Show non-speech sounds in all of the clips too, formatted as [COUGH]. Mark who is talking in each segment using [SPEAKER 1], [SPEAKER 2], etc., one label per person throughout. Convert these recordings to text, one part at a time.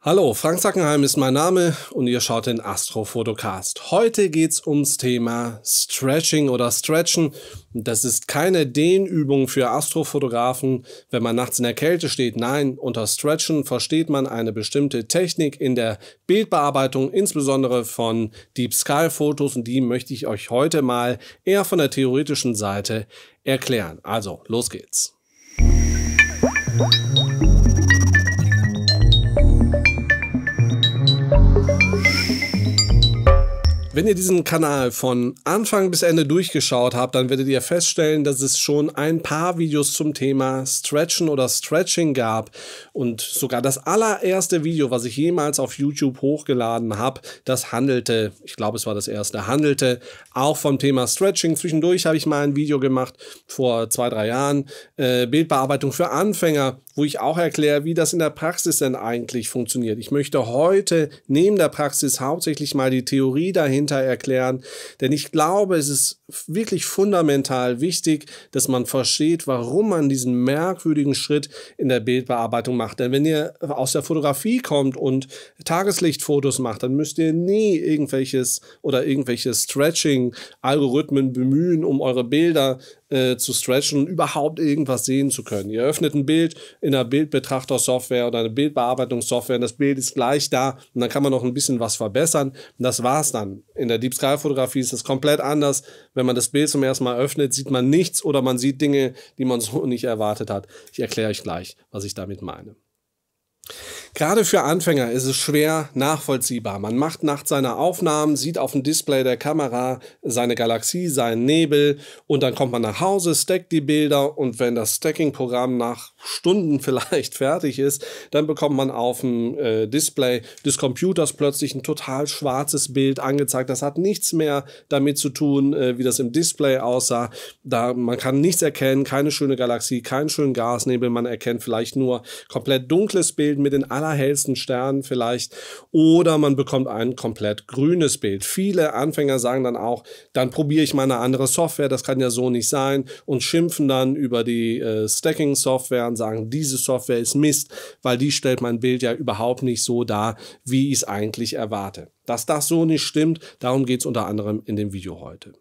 [SPEAKER 1] Hallo, Frank Sackenheim ist mein Name und ihr schaut den Astrophotocast. Heute geht es ums Thema Stretching oder Stretchen. Das ist keine Dehnübung für Astrofotografen, wenn man nachts in der Kälte steht. Nein, unter Stretchen versteht man eine bestimmte Technik in der Bildbearbeitung, insbesondere von Deep Sky Fotos und die möchte ich euch heute mal eher von der theoretischen Seite erklären. Also, los geht's. Musik Wenn ihr diesen Kanal von Anfang bis Ende durchgeschaut habt, dann werdet ihr feststellen, dass es schon ein paar Videos zum Thema Stretchen oder Stretching gab und sogar das allererste Video, was ich jemals auf YouTube hochgeladen habe, das handelte, ich glaube es war das erste, handelte auch vom Thema Stretching. Zwischendurch habe ich mal ein Video gemacht vor zwei, drei Jahren, äh, Bildbearbeitung für Anfänger wo ich auch erkläre, wie das in der Praxis denn eigentlich funktioniert. Ich möchte heute neben der Praxis hauptsächlich mal die Theorie dahinter erklären, denn ich glaube, es ist wirklich fundamental wichtig, dass man versteht, warum man diesen merkwürdigen Schritt in der Bildbearbeitung macht. Denn wenn ihr aus der Fotografie kommt und Tageslichtfotos macht, dann müsst ihr nie irgendwelches oder irgendwelche Stretching-Algorithmen bemühen, um eure Bilder äh, zu stretchen und überhaupt irgendwas sehen zu können. Ihr öffnet ein Bild in einer Bildbetrachtersoftware oder eine Bildbearbeitungssoftware und das Bild ist gleich da und dann kann man noch ein bisschen was verbessern. Und das war's dann. In der Deep Sky Fotografie ist das komplett anders. Wenn man das Bild zum ersten Mal öffnet, sieht man nichts oder man sieht Dinge, die man so nicht erwartet hat. Ich erkläre euch gleich, was ich damit meine. Gerade für Anfänger ist es schwer nachvollziehbar. Man macht nach seiner Aufnahmen, sieht auf dem Display der Kamera seine Galaxie, seinen Nebel und dann kommt man nach Hause, stackt die Bilder und wenn das Stacking-Programm nach Stunden [LAUGHS] vielleicht fertig ist, dann bekommt man auf dem äh, Display des Computers plötzlich ein total schwarzes Bild angezeigt. Das hat nichts mehr damit zu tun, äh, wie das im Display aussah. Da man kann nichts erkennen, keine schöne Galaxie, keinen schönen Gasnebel. Man erkennt vielleicht nur komplett dunkles Bild Bild mit den allerhellsten Sternen vielleicht oder man bekommt ein komplett grünes Bild. Viele Anfänger sagen dann auch, dann probiere ich mal eine andere Software, das kann ja so nicht sein und schimpfen dann über die äh, Stacking-Software und sagen, diese Software ist Mist, weil die stellt mein Bild ja überhaupt nicht so dar, wie ich es eigentlich erwarte. Dass das so nicht stimmt, darum geht es unter anderem in dem Video heute.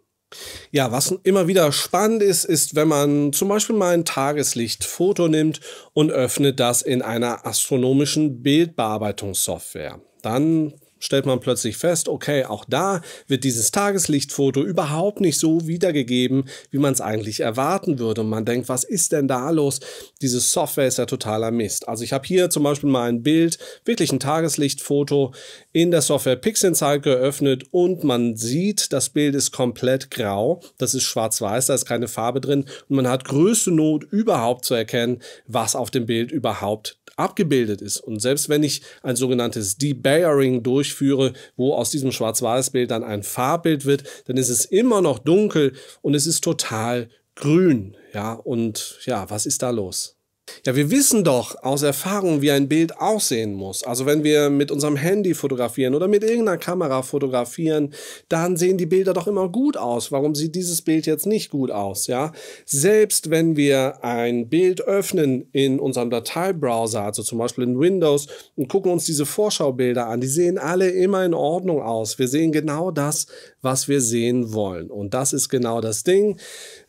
[SPEAKER 1] Ja, was immer wieder spannend ist, ist, wenn man zum Beispiel mal ein Tageslichtfoto nimmt und öffnet das in einer astronomischen Bildbearbeitungssoftware. Dann stellt man plötzlich fest, okay, auch da wird dieses Tageslichtfoto überhaupt nicht so wiedergegeben, wie man es eigentlich erwarten würde. Und man denkt, was ist denn da los? Diese Software ist ja totaler Mist. Also ich habe hier zum Beispiel mal ein Bild, wirklich ein Tageslichtfoto in der Software PixInsight geöffnet und man sieht, das Bild ist komplett grau. Das ist schwarz-weiß, da ist keine Farbe drin. Und man hat größte Not überhaupt zu erkennen, was auf dem Bild überhaupt abgebildet ist. Und selbst wenn ich ein sogenanntes Debayering durch durchführe, wo aus diesem Schwarz-Weiß-Bild dann ein Farbbild wird, dann ist es immer noch dunkel und es ist total grün. Ja, und ja, was ist da los? Ja, wir wissen doch aus Erfahrung, wie ein Bild aussehen muss. Also wenn wir mit unserem Handy fotografieren oder mit irgendeiner Kamera fotografieren, dann sehen die Bilder doch immer gut aus. Warum sieht dieses Bild jetzt nicht gut aus? Ja, selbst wenn wir ein Bild öffnen in unserem Dateibrowser, also zum Beispiel in Windows und gucken uns diese Vorschaubilder an, die sehen alle immer in Ordnung aus. Wir sehen genau das, was wir sehen wollen. Und das ist genau das Ding.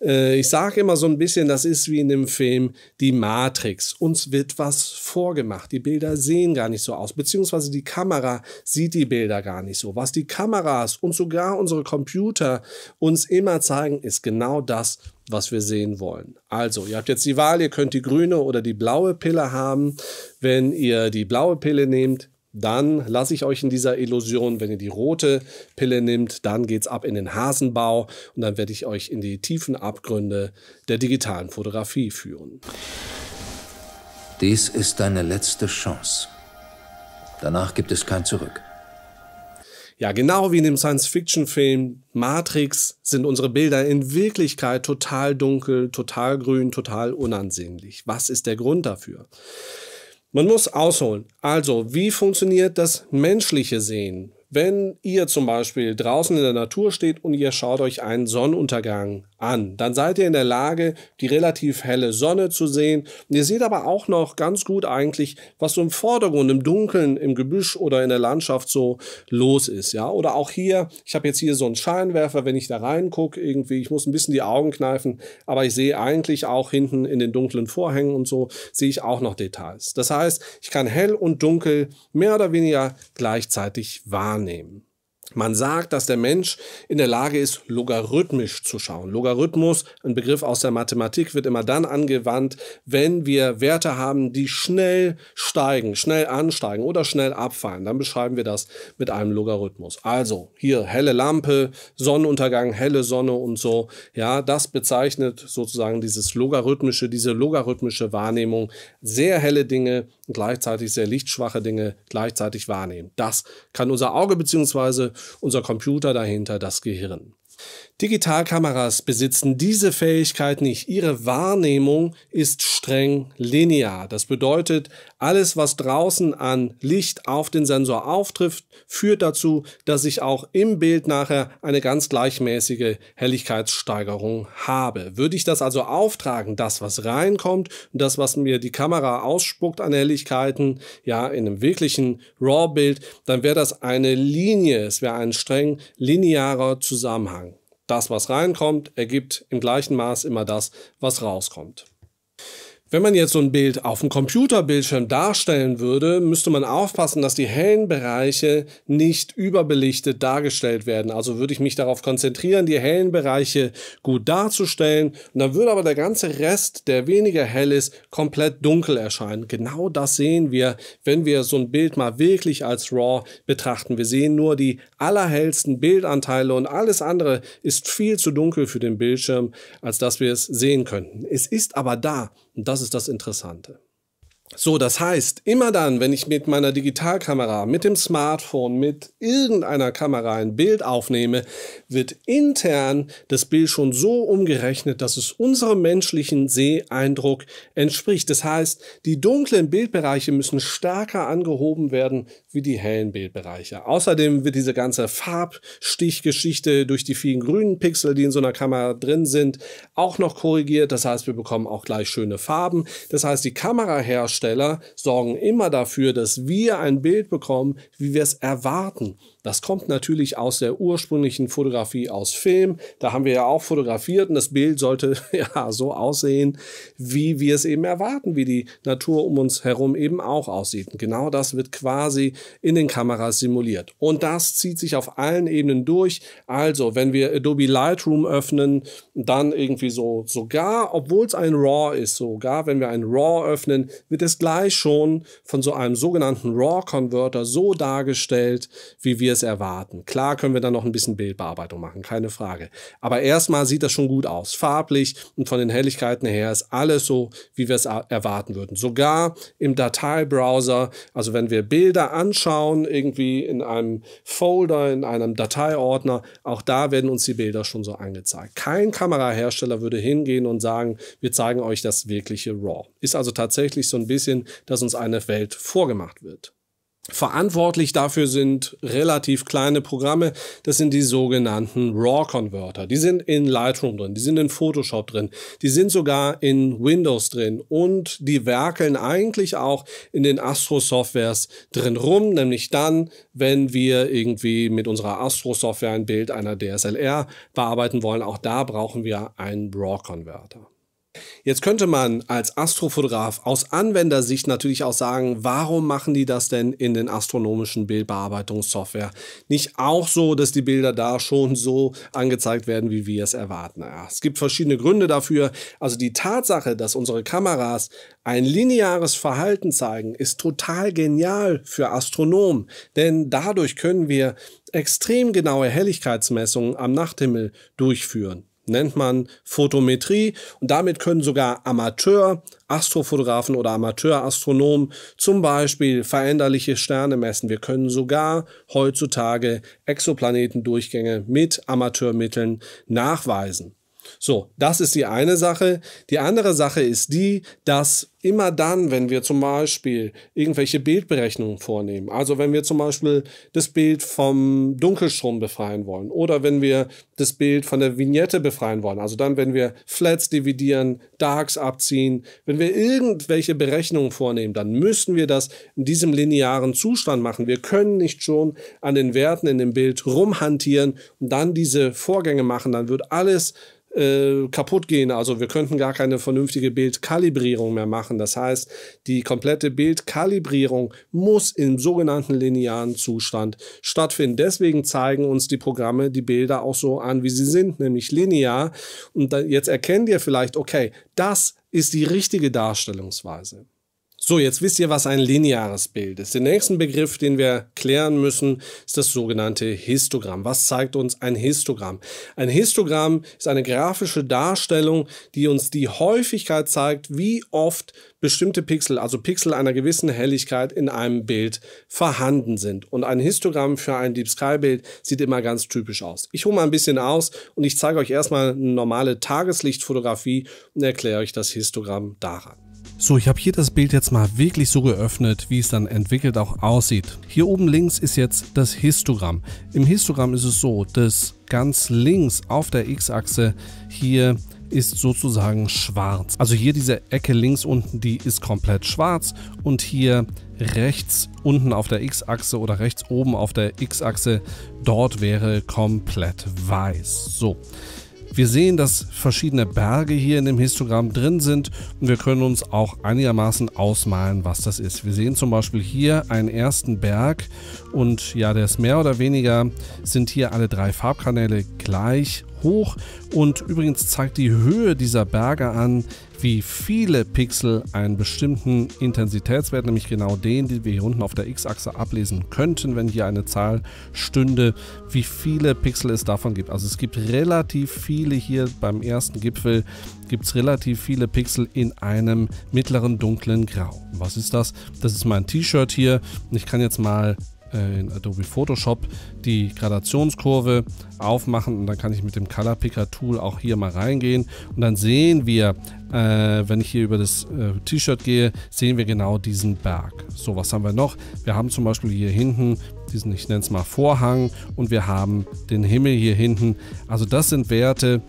[SPEAKER 1] Äh, ich sage immer so ein bisschen, das ist wie in dem Film Die Matrix. Uns wird was vorgemacht. Die Bilder sehen gar nicht so aus, beziehungsweise die Kamera sieht die Bilder gar nicht so. Was die Kameras und sogar unsere Computer uns immer zeigen, ist genau das, was wir sehen wollen. Also, ihr habt jetzt die Wahl, ihr könnt die grüne oder die blaue Pille haben. Wenn ihr die blaue Pille nehmt, dann lasse ich euch in dieser Illusion, wenn ihr die rote Pille nimmt, dann geht es ab in den Hasenbau und dann werde ich euch in die tiefen Abgründe der digitalen Fotografie führen. Dies ist deine letzte Chance. Danach gibt es kein Zurück. Ja, genau wie in dem Science-Fiction-Film Matrix sind unsere Bilder in Wirklichkeit total dunkel, total grün, total unansehnlich. Was ist der Grund dafür? Man muss ausholen. Also, wie funktioniert das menschliche Sehen? Wenn ihr zum Beispiel draußen in der Natur steht und ihr schaut euch einen Sonnenuntergang an. Dann seid ihr in der Lage, die relativ helle Sonne zu sehen. Und ihr seht aber auch noch ganz gut eigentlich, was so im Vordergrund, im Dunkeln, im Gebüsch oder in der Landschaft so los ist. Ja, oder auch hier, ich habe jetzt hier so einen Scheinwerfer, wenn ich da reingucke, irgendwie, ich muss ein bisschen die Augen kneifen, aber ich sehe eigentlich auch hinten in den dunklen Vorhängen und so, sehe ich auch noch Details. Das heißt, ich kann hell und dunkel mehr oder weniger gleichzeitig wahrnehmen. Man sagt, dass der Mensch in der Lage ist, logarithmisch zu schauen. Logarithmus, ein Begriff aus der Mathematik, wird immer dann angewandt, wenn wir Werte haben, die schnell steigen, schnell ansteigen oder schnell abfallen. Dann beschreiben wir das mit einem Logarithmus. Also hier helle Lampe, Sonnenuntergang, helle Sonne und so. Ja, das bezeichnet sozusagen dieses logarithmische, diese logarithmische Wahrnehmung. Sehr helle Dinge, gleichzeitig sehr lichtschwache Dinge gleichzeitig wahrnehmen. Das kann unser Auge beziehungsweise unser Computer dahinter das Gehirn. Digitalkameras besitzen diese Fähigkeit nicht. Ihre Wahrnehmung ist streng linear. Das bedeutet, alles, was draußen an Licht auf den Sensor auftrifft, führt dazu, dass ich auch im Bild nachher eine ganz gleichmäßige Helligkeitssteigerung habe. Würde ich das also auftragen, das, was reinkommt und das, was mir die Kamera ausspuckt an Helligkeiten, ja, in einem wirklichen RAW-Bild, dann wäre das eine Linie. Es wäre ein streng linearer Zusammenhang. Das, was reinkommt, ergibt im gleichen Maß immer das, was rauskommt. Wenn man jetzt so ein Bild auf dem Computerbildschirm darstellen würde, müsste man aufpassen, dass die hellen Bereiche nicht überbelichtet dargestellt werden. Also würde ich mich darauf konzentrieren, die hellen Bereiche gut darzustellen. Und dann würde aber der ganze Rest, der weniger hell ist, komplett dunkel erscheinen. Genau das sehen wir, wenn wir so ein Bild mal wirklich als RAW betrachten. Wir sehen nur die allerhellsten Bildanteile und alles andere ist viel zu dunkel für den Bildschirm, als dass wir es sehen könnten. Es ist aber da. Und das ist das Interessante. So, das heißt, immer dann, wenn ich mit meiner Digitalkamera, mit dem Smartphone, mit irgendeiner Kamera ein Bild aufnehme, wird intern das Bild schon so umgerechnet, dass es unserem menschlichen Seeeindruck entspricht. Das heißt, die dunklen Bildbereiche müssen stärker angehoben werden wie die hellen Bildbereiche. Außerdem wird diese ganze Farbstichgeschichte durch die vielen grünen Pixel, die in so einer Kamera drin sind, auch noch korrigiert. Das heißt, wir bekommen auch gleich schöne Farben. Das heißt, die Kamerahersteller Darsteller sorgen immer dafür, dass wir ein Bild bekommen, wie wir es erwarten. Das kommt natürlich aus der ursprünglichen Fotografie aus Film. Da haben wir ja auch fotografiert und das Bild sollte [LAUGHS] ja so aussehen, wie wir es eben erwarten, wie die Natur um uns herum eben auch aussieht. Und genau das wird quasi in den Kameras simuliert. Und das zieht sich auf allen Ebenen durch. Also, wenn wir Adobe Lightroom öffnen, dann irgendwie so, sogar, obwohl es ein RAW ist, sogar wenn wir ein RAW öffnen, wird es gleich schon von so einem sogenannten RAW-Converter so dargestellt, wie wir alles erwarten. Klar können wir dann noch ein bisschen Bildbearbeitung machen, keine Frage. Aber erstmal sieht das schon gut aus. Farblich und von den Helligkeiten her ist alles so, wie wir es erwarten würden. Sogar im Dateibrowser, also wenn wir Bilder anschauen, irgendwie in einem Folder, in einem Dateiordner, auch da werden uns die Bilder schon so angezeigt. Kein Kamerahersteller würde hingehen und sagen, wir zeigen euch das wirkliche RAW. Ist also tatsächlich so ein bisschen, dass uns eine Welt vorgemacht wird. Verantwortlich dafür sind relativ kleine Programme. Das sind die sogenannten RAW-Converter. Die sind in Lightroom drin, die sind in Photoshop drin, die sind sogar in Windows drin und die werkeln eigentlich auch in den Astro-Softwares drin rum, nämlich dann, wenn wir irgendwie mit unserer Astro-Software ein Bild einer DSLR bearbeiten wollen. Auch da brauchen wir einen RAW-Converter. Jetzt könnte man als Astrofotograf aus Anwendersicht natürlich auch sagen, warum machen die das denn in den astronomischen Bildbearbeitungssoftware? Nicht auch so, dass die Bilder da schon so angezeigt werden, wie wir es erwarten. Ja, es gibt verschiedene Gründe dafür. Also die Tatsache, dass unsere Kameras ein lineares Verhalten zeigen, ist total genial für Astronomen, denn dadurch können wir extrem genaue Helligkeitsmessungen am Nachthimmel durchführen nennt man Photometrie und damit können sogar Amateur-Astrofotografen oder Amateur-Astronomen zum Beispiel veränderliche Sterne messen. Wir können sogar heutzutage Exoplanetendurchgänge mit Amateurmitteln nachweisen. So, das ist die eine Sache. Die andere Sache ist die, dass immer dann, wenn wir zum Beispiel irgendwelche Bildberechnungen vornehmen, also wenn wir zum Beispiel das Bild vom Dunkelstrom befreien wollen oder wenn wir das Bild von der Vignette befreien wollen, also dann, wenn wir Flats dividieren, Darks abziehen, wenn wir irgendwelche Berechnungen vornehmen, dann müssen wir das in diesem linearen Zustand machen. Wir können nicht schon an den Werten in dem Bild rumhantieren und dann diese Vorgänge machen, dann wird alles äh, kaputt gehen. Also wir könnten gar keine vernünftige Bildkalibrierung mehr machen. Das heißt, die komplette Bildkalibrierung muss im sogenannten linearen Zustand stattfinden. Deswegen zeigen uns die Programme die Bilder auch so an, wie sie sind, nämlich linear. Und jetzt erkennt ihr vielleicht, okay, das ist die richtige Darstellungsweise. So, jetzt wisst ihr, was ein lineares Bild ist. Den nächsten Begriff, den wir klären müssen, ist das sogenannte Histogramm. Was zeigt uns ein Histogramm? Ein Histogramm ist eine grafische Darstellung, die uns die Häufigkeit zeigt, wie oft bestimmte Pixel, also Pixel einer gewissen Helligkeit in einem Bild vorhanden sind. Und ein Histogramm für ein Deep Sky Bild sieht immer ganz typisch aus. Ich hole mal ein bisschen aus und ich zeige euch erstmal eine normale Tageslichtfotografie und erkläre euch das Histogramm daran. So, ich habe hier das Bild jetzt mal wirklich so geöffnet, wie es dann entwickelt auch aussieht. Hier oben links ist jetzt das Histogramm. Im Histogramm ist es so, dass ganz links auf der X-Achse hier ist sozusagen schwarz. Also hier diese Ecke links unten, die ist komplett schwarz und hier rechts unten auf der X-Achse oder rechts oben auf der X-Achse, dort wäre komplett weiß. So. Wir sehen, dass verschiedene Berge hier in dem Histogramm drin sind und wir können uns auch einigermaßen ausmalen, was das ist. Wir sehen zum Beispiel hier einen ersten Berg und ja, der ist mehr oder weniger, sind hier alle drei Farbkanäle gleich hoch und übrigens zeigt die Höhe dieser Berge an, wie viele Pixel einen bestimmten Intensitätswert, nämlich genau den, den wir hier unten auf der X-Achse ablesen könnten, wenn hier eine Zahl stünde, wie viele Pixel es davon gibt. Also es gibt relativ viele hier beim ersten Gipfel, gibt es relativ viele Pixel in einem mittleren dunklen Grau. Was ist das? Das ist mein T-Shirt hier. Ich kann jetzt mal äh, in Adobe Photoshop die Gradationskurve aufmachen und dann kann ich mit dem Color Picker Tool auch hier mal reingehen und dann sehen wir, äh, wenn ich hier über das äh, T-Shirt gehe, sehen wir genau diesen Berg. So, was haben wir noch? Wir haben zum Beispiel hier hinten diesen, ich nenne es mal Vorhang und wir haben den Himmel hier hinten. Also das sind Werte,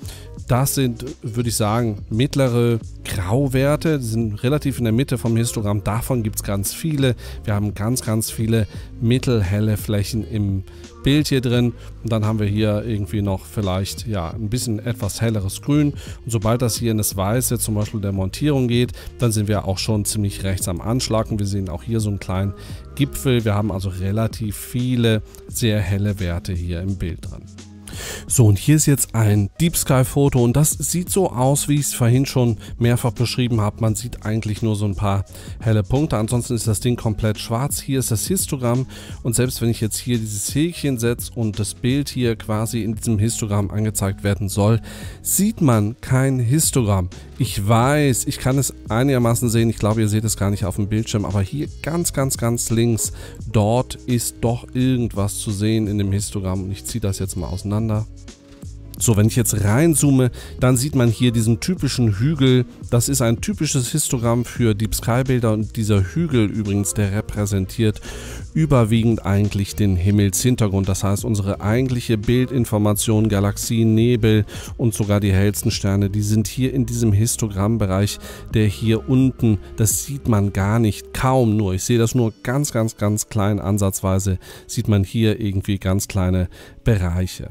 [SPEAKER 1] das sind, würde ich sagen, mittlere Grauwerte. Die sind relativ in der Mitte vom Histogramm. Davon gibt es ganz viele. Wir haben ganz, ganz viele mittelhelle Flächen im Bild hier drin. Und dann haben wir hier irgendwie noch vielleicht ja ein bisschen etwas helleres Grün. Und sobald das hier in das Weiße zum Beispiel der Montierung geht, dann sind wir auch schon ziemlich rechts am Anschlag. Und wir sehen auch hier so einen kleinen Gipfel. Wir haben also relativ viele sehr helle Werte hier im Bild drin. So, und hier ist jetzt ein Deep Sky Foto und das sieht so aus, wie ich es vorhin schon mehrfach beschrieben habe. Man sieht eigentlich nur so ein paar helle Punkte, ansonsten ist das Ding komplett schwarz. Hier ist das Histogramm und selbst wenn ich jetzt hier dieses Häkchen setze und das Bild hier quasi in diesem Histogramm angezeigt werden soll, sieht man kein Histogramm. Ich weiß, ich kann es einigermaßen sehen, ich glaube, ihr seht es gar nicht auf dem Bildschirm, aber hier ganz, ganz, ganz links, dort ist doch irgendwas zu sehen in dem Histogramm und ich ziehe das jetzt mal auseinander nebeneinander. So, wenn ich jetzt reinzoome, dann sieht man hier diesen typischen Hügel. Das ist ein typisches Histogramm für Deep Sky Bilder und dieser Hügel übrigens, der repräsentiert überwiegend eigentlich den Himmelshintergrund. Das heißt, unsere eigentliche Bildinformation, Galaxien, Nebel und sogar die hellsten Sterne, die sind hier in diesem Histogrammbereich, der hier unten, das sieht man gar nicht, kaum nur. Ich sehe das nur ganz, ganz, ganz klein ansatzweise, sieht man hier irgendwie ganz kleine Bereiche.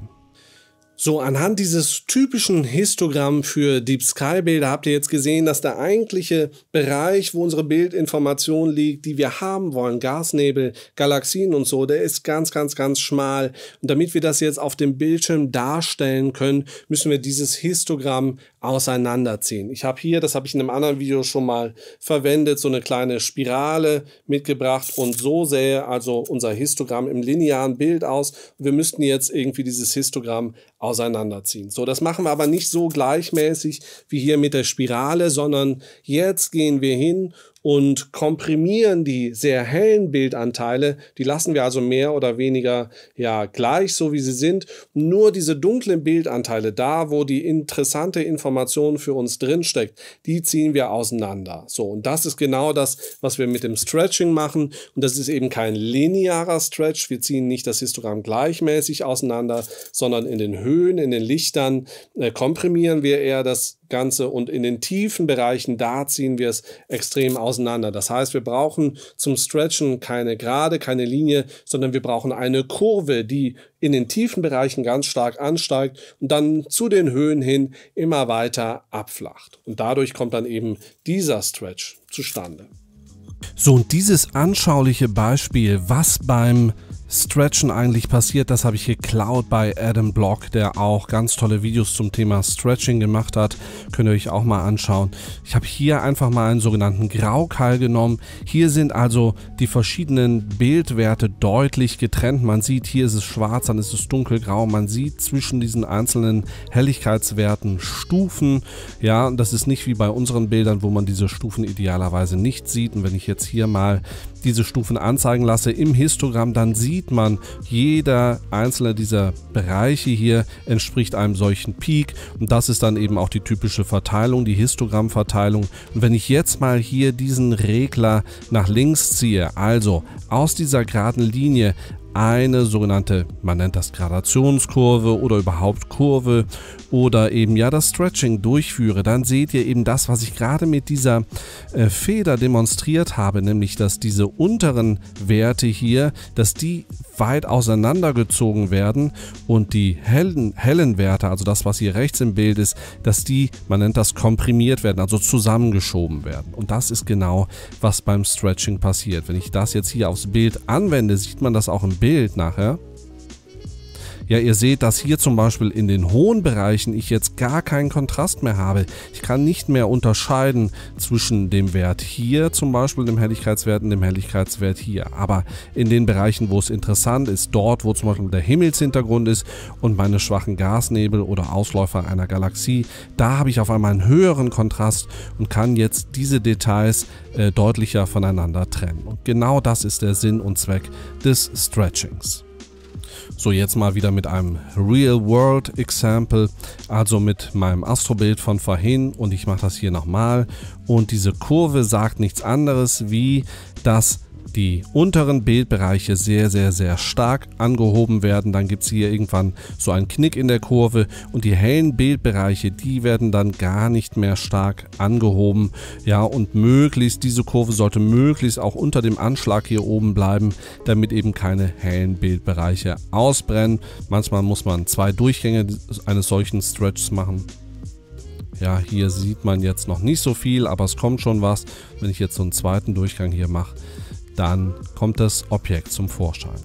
[SPEAKER 1] So, anhand dieses typischen Histogramm für Deep Sky Bilder habt ihr jetzt gesehen, dass der eigentliche Bereich, wo unsere Bildinformation liegt, die wir haben wollen, Gasnebel, Galaxien und so, der ist ganz, ganz, ganz schmal. Und damit wir das jetzt auf dem Bildschirm darstellen können, müssen wir dieses Histogramm auseinanderziehen. Ich habe hier, das habe ich in einem anderen Video schon mal verwendet, so eine kleine Spirale mitgebracht und so sähe also unser Histogramm im linearen Bild aus. Wir müssten jetzt irgendwie dieses Histogramm auseinanderziehen. So, das machen wir aber nicht so gleichmäßig wie hier mit der Spirale, sondern jetzt gehen wir hin und komprimieren die sehr hellen Bildanteile. Die lassen wir also mehr oder weniger ja gleich, so wie sie sind. Nur diese dunklen Bildanteile, da wo die interessante Information für uns drinsteckt, die ziehen wir auseinander. So und das ist genau das, was wir mit dem Stretching machen. Und das ist eben kein linearer Stretch. Wir ziehen nicht das Histogramm gleichmäßig auseinander, sondern in den Höhen, in den Lichtern äh, komprimieren wir eher das Ganze und in den tiefen Bereichen, da ziehen wir es extrem auseinander. Das heißt, wir brauchen zum Stretchen keine Gerade, keine Linie, sondern wir brauchen eine Kurve, die in den tiefen Bereichen ganz stark ansteigt und dann zu den Höhen hin immer weiter abflacht. Und dadurch kommt dann eben dieser Stretch zustande. So, und dieses anschauliche Beispiel, was beim Stretchen eigentlich passiert, das habe ich geklaut bei Adam Block, der auch ganz tolle Videos zum Thema Stretching gemacht hat. Könnt ihr euch auch mal anschauen. Ich habe hier einfach mal einen sogenannten Graukeil genommen. Hier sind also die verschiedenen Bildwerte deutlich getrennt. Man sieht, hier ist es schwarz, dann ist es dunkelgrau. Man sieht zwischen diesen einzelnen Helligkeitswerten Stufen. Ja, das ist nicht wie bei unseren Bildern, wo man diese Stufen idealerweise nicht sieht. Und wenn ich jetzt hier mal diese Stufen anzeigen lasse im Histogramm, dann sieht man, jeder einzelne dieser Bereiche hier entspricht einem solchen Peak und das ist dann eben auch die typische Verteilung, die Histogrammverteilung. Und wenn ich jetzt mal hier diesen Regler nach links ziehe, also aus dieser geraden Linie eine sogenannte, man nennt das Gradationskurve oder überhaupt Kurve oder eben ja das Stretching durchführe, dann seht ihr eben das, was ich gerade mit dieser äh, Feder demonstriert habe, nämlich dass diese unteren Werte hier, dass die weit auseinandergezogen werden und die hellen, hellen Werte, also das, was hier rechts im Bild ist, dass die, man nennt das komprimiert werden, also zusammengeschoben werden. Und das ist genau, was beim Stretching passiert. Wenn ich das jetzt hier aufs Bild anwende, sieht man das auch im Bild Bild nachher. Ja, ihr seht, dass hier zum Beispiel in den hohen Bereichen ich jetzt gar keinen Kontrast mehr habe. Ich kann nicht mehr unterscheiden zwischen dem Wert hier zum Beispiel, dem Helligkeitswert und dem Helligkeitswert hier. Aber in den Bereichen, wo es interessant ist, dort, wo zum Beispiel der Himmelshintergrund ist und meine schwachen Gasnebel oder Ausläufer einer Galaxie, da habe ich auf einmal einen höheren Kontrast und kann jetzt diese Details äh, deutlicher voneinander trennen. Und genau das ist der Sinn und Zweck des Stretchings. So, jetzt mal wieder mit einem Real-World-Example, also mit meinem Astrobild von vorhin und ich mache das hier nochmal. Und diese Kurve sagt nichts anderes wie, dass die unteren Bildbereiche sehr, sehr, sehr stark angehoben werden. Dann gibt es hier irgendwann so einen Knick in der Kurve und die hellen Bildbereiche, die werden dann gar nicht mehr stark angehoben. Ja, und möglichst, diese Kurve sollte möglichst auch unter dem Anschlag hier oben bleiben, damit eben keine hellen Bildbereiche ausbrennen. Manchmal muss man zwei Durchgänge eines solchen Stretchs machen. Ja, hier sieht man jetzt noch nicht so viel, aber es kommt schon was. Wenn ich jetzt so einen zweiten Durchgang hier mache, dann kommt das Objekt zum Vorschein.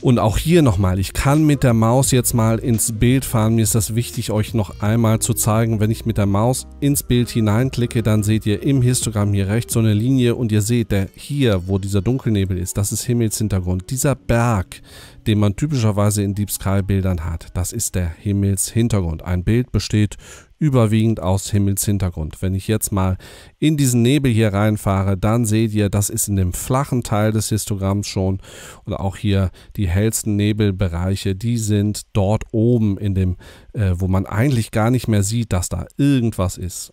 [SPEAKER 1] Und auch hier nochmal, ich kann mit der Maus jetzt mal ins Bild fahren. Mir ist das wichtig, euch noch einmal zu zeigen. Wenn ich mit der Maus ins Bild hineinklicke, dann seht ihr im Histogramm hier rechts so eine Linie und ihr seht, der hier, wo dieser Dunkelnebel ist, das ist Himmelshintergrund. Dieser Berg, den man typischerweise in Deep Sky Bildern hat. Das ist der Himmelshintergrund. Ein Bild besteht überwiegend aus Himmelshintergrund. Wenn ich jetzt mal in diesen Nebel hier reinfahre, dann seht ihr, das ist in dem flachen Teil des Histogramms schon und auch hier die hellsten Nebelbereiche, die sind dort oben in dem, äh, wo man eigentlich gar nicht mehr sieht, dass da irgendwas ist.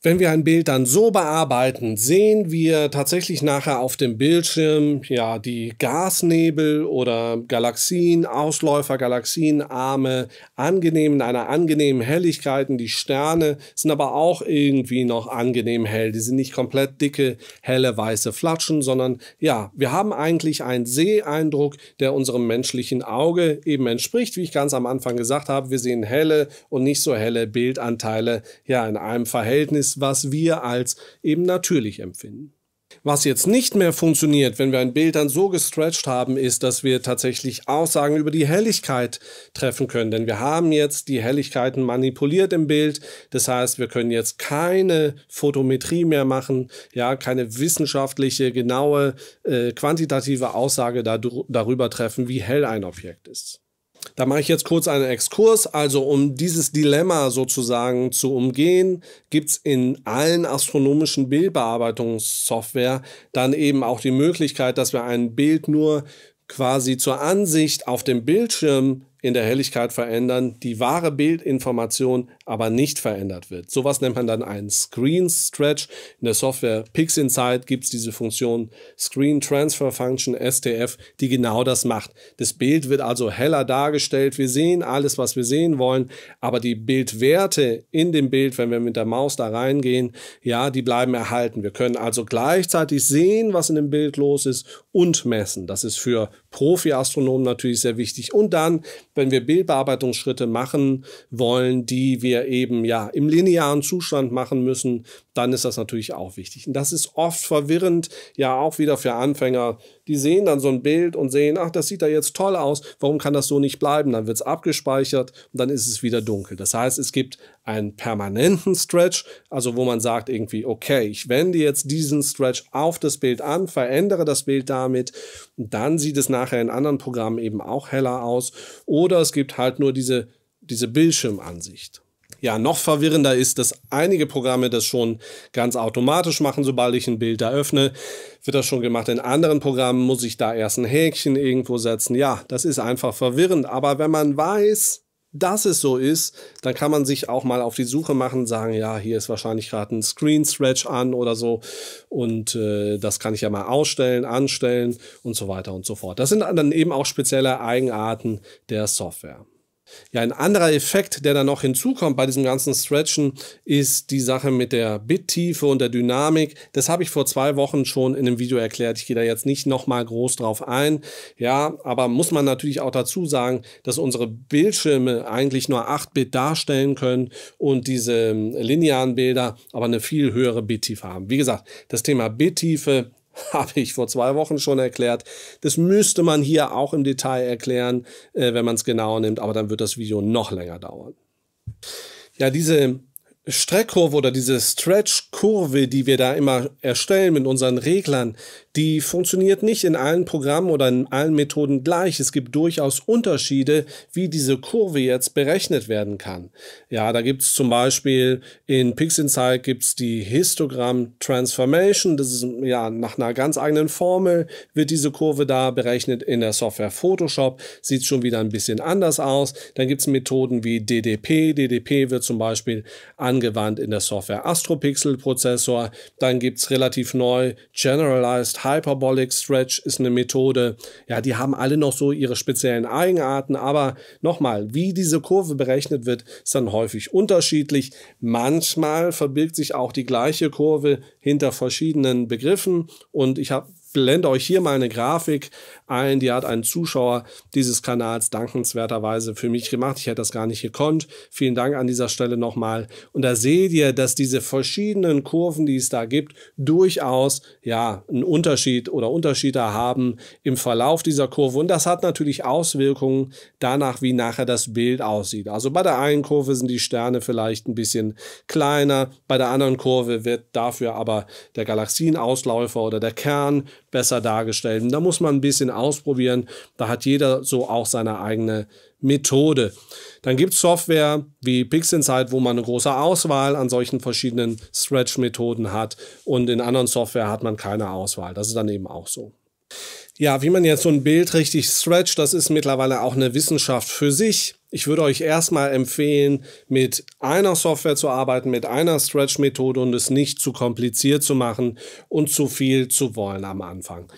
[SPEAKER 1] Wenn wir ein Bild dann so bearbeiten, sehen wir tatsächlich nachher auf dem Bildschirm ja die Gasnebel oder Galaxien, Ausläufer, Galaxien, Arme, angenehm in einer angenehmen Helligkeit. Die Sterne sind aber auch irgendwie noch angenehm hell. Die sind nicht komplett dicke, helle weiße Flatschen, sondern ja, wir haben eigentlich einen Seeeindruck, der unserem menschlichen Auge eben entspricht. Wie ich ganz am Anfang gesagt habe, wir sehen helle und nicht so helle Bildanteile ja in einem Verhältnis ist, was wir als eben natürlich empfinden. Was jetzt nicht mehr funktioniert, wenn wir ein Bild dann so gestretched haben, ist, dass wir tatsächlich Aussagen über die Helligkeit treffen können. Denn wir haben jetzt die Helligkeiten manipuliert im Bild. Das heißt, wir können jetzt keine Photometrie mehr machen, ja, keine wissenschaftliche, genaue, äh, quantitative Aussage darüber treffen, wie hell ein Objekt ist. Da mache ich jetzt kurz einen Exkurs. Also um dieses Dilemma sozusagen zu umgehen, gibt es in allen astronomischen Bildbearbeitungssoftware dann eben auch die Möglichkeit, dass wir ein Bild nur quasi zur Ansicht auf dem Bildschirm in der Helligkeit verändern, die wahre Bildinformation aber nicht verändert wird. Sowas nennt man dann einen Screen Stretch. In der Software PixInsight gibt es diese Funktion Screen Transfer Function STF, die genau das macht. Das Bild wird also heller dargestellt. Wir sehen alles, was wir sehen wollen, aber die Bildwerte in dem Bild, wenn wir mit der Maus da reingehen, ja, die bleiben erhalten. Wir können also gleichzeitig sehen, was in dem Bild los ist und messen. Das ist für Profi-Astronomen natürlich sehr wichtig. Und dann, wenn wir Bildbearbeitungsschritte machen wollen, die wir wir eben ja im linearen Zustand machen müssen, dann ist das natürlich auch wichtig. Und das ist oft verwirrend, ja auch wieder für Anfänger. Die sehen dann so ein Bild und sehen, ach, das sieht da jetzt toll aus, warum kann das so nicht bleiben? Dann wird es abgespeichert und dann ist es wieder dunkel. Das heißt, es gibt einen permanenten Stretch, also wo man sagt irgendwie, okay, ich wende jetzt diesen Stretch auf das Bild an, verändere das Bild damit, und dann sieht es nachher in anderen Programmen eben auch heller aus. Oder es gibt halt nur diese, diese Bildschirmansicht. Ja, noch verwirrender ist, dass einige Programme das schon ganz automatisch machen, sobald ich ein Bild eröffne. Wird das schon gemacht in anderen Programmen, muss ich da erst ein Häkchen irgendwo setzen. Ja, das ist einfach verwirrend, aber wenn man weiß, dass es so ist, dann kann man sich auch mal auf die Suche machen, sagen, ja, hier ist wahrscheinlich gerade ein Screen Stretch an oder so und äh, das kann ich ja mal ausstellen, anstellen und so weiter und so fort. Das sind dann eben auch spezielle Eigenarten der Software. Ja, ein anderer Effekt, der dann noch hinzukommt bei diesem ganzen Stretchen, ist die Sache mit der Bittiefe und der Dynamik. Das habe ich vor zwei Wochen schon in einem Video erklärt. Ich gehe da jetzt nicht nochmal groß drauf ein. Ja, aber muss man natürlich auch dazu sagen, dass unsere Bildschirme eigentlich nur 8-Bit darstellen können und diese ähm, linearen Bilder aber eine viel höhere Bittiefe haben. Wie gesagt, das Thema Bittiefe [LAUGHS] habe ich vor zwei Wochen schon erklärt. Das müsste man hier auch im Detail erklären, äh, wenn man es genau nimmt, aber dann wird das Video noch länger dauern. Ja, diese Streckkurve oder diese Stretch-Kurve, die wir da immer erstellen mit unseren Reglern, die funktioniert nicht in allen Programmen oder in allen Methoden gleich. Es gibt durchaus Unterschiede, wie diese Kurve jetzt berechnet werden kann. Ja, da gibt es zum Beispiel in PixInsight gibt es die Histogramm Transformation. Das ist ja nach einer ganz eigenen Formel wird diese Kurve da berechnet. In der Software Photoshop sieht schon wieder ein bisschen anders aus. Dann gibt es Methoden wie DDP. DDP wird zum Beispiel an angewandt in der Software Astropixel Prozessor. Dann gibt es relativ neu Generalized Hyperbolic Stretch ist eine Methode. Ja, die haben alle noch so ihre speziellen Eigenarten, aber nochmal, wie diese Kurve berechnet wird, ist dann häufig unterschiedlich. Manchmal verbirgt sich auch die gleiche Kurve hinter verschiedenen Begriffen und ich habe blende euch hier mal eine Grafik ein, die hat ein Zuschauer dieses Kanals dankenswerterweise für mich gemacht. Ich hätte das gar nicht gekonnt. Vielen Dank an dieser Stelle nochmal. Und da seht ihr, dass diese verschiedenen Kurven, die es da gibt, durchaus ja einen Unterschied oder Unterschiede haben im Verlauf dieser Kurve. Und das hat natürlich Auswirkungen danach, wie nachher das Bild aussieht. Also bei der einen Kurve sind die Sterne vielleicht ein bisschen kleiner, bei der anderen Kurve wird dafür aber der Galaxienausläufer oder der Kern besser dargestellt. Und da muss man ein bisschen ausprobieren. Da hat jeder so auch seine eigene Methode. Dann gibt es Software wie PixInsight, wo man eine große Auswahl an solchen verschiedenen Stretch-Methoden hat und in anderen Software hat man keine Auswahl. Das ist dann eben auch so. Ja, wie man jetzt so ein Bild richtig stretcht, das ist mittlerweile auch eine Wissenschaft für sich. Ich würde euch erstmal empfehlen, mit einer Software zu arbeiten, mit einer Stretch-Methode und es nicht zu kompliziert zu machen und zu viel zu wollen am Anfang.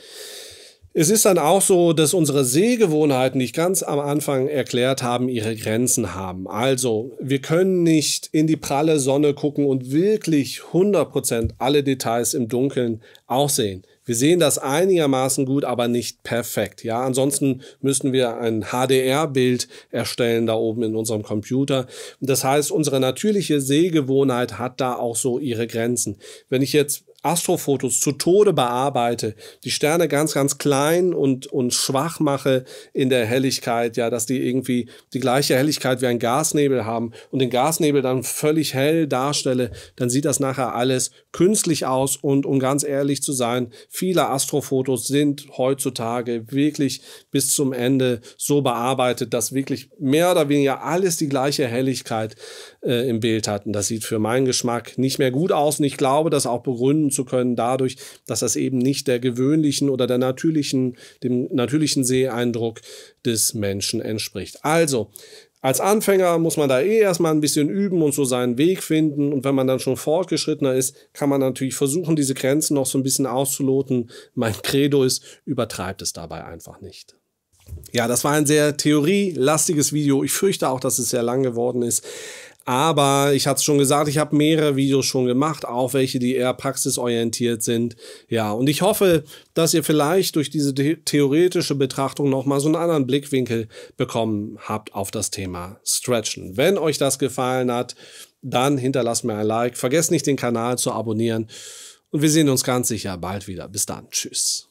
[SPEAKER 1] Es ist dann auch so, dass unsere Sehgewohnheiten, die ich ganz am Anfang erklärt habe, ihre Grenzen haben. Also, wir können nicht in die pralle Sonne gucken und wirklich 100% alle Details im Dunkeln auch sehen. Wir sehen das einigermaßen gut, aber nicht perfekt. Ja, ansonsten müssten wir ein HDR-Bild erstellen da oben in unserem Computer. Das heißt, unsere natürliche Sehgewohnheit hat da auch so ihre Grenzen. Wenn ich jetzt Astrofotos zu Tode bearbeite, die Sterne ganz, ganz klein und, und schwach mache in der Helligkeit, ja, dass die irgendwie die gleiche Helligkeit wie ein Gasnebel haben und den Gasnebel dann völlig hell darstelle, dann sieht das nachher alles künstlich aus und um ganz ehrlich zu sein, viele Astrofotos sind heutzutage wirklich bis zum Ende so bearbeitet, dass wirklich mehr oder weniger alles die gleiche Helligkeit äh, im Bild hatten. das sieht für meinen Geschmack nicht mehr gut aus. Und ich glaube, das auch begründen zu können dadurch, dass das eben nicht der gewöhnlichen oder der natürlichen, dem natürlichen Seeeindruck des Menschen entspricht. Also, als Anfänger muss man da eh erstmal ein bisschen üben und so seinen Weg finden. Und wenn man dann schon fortgeschrittener ist, kann man natürlich versuchen, diese Grenzen noch so ein bisschen auszuloten. Mein [LAUGHS] Credo ist, übertreibt es dabei einfach nicht. Ja, das war ein sehr theorielastiges Video. Ich fürchte auch, dass es sehr lang geworden ist. Aber ich hatte es schon gesagt, ich habe mehrere Videos schon gemacht, auch welche, die eher praxisorientiert sind. Ja, und ich hoffe, dass ihr vielleicht durch diese theoretische Betrachtung nochmal so einen anderen Blickwinkel bekommen habt auf das Thema Stretchen. Wenn euch das gefallen hat, dann hinterlasst mir ein Like. Vergesst nicht, den Kanal zu abonnieren. Und wir sehen uns ganz sicher bald wieder. Bis dann. Tschüss.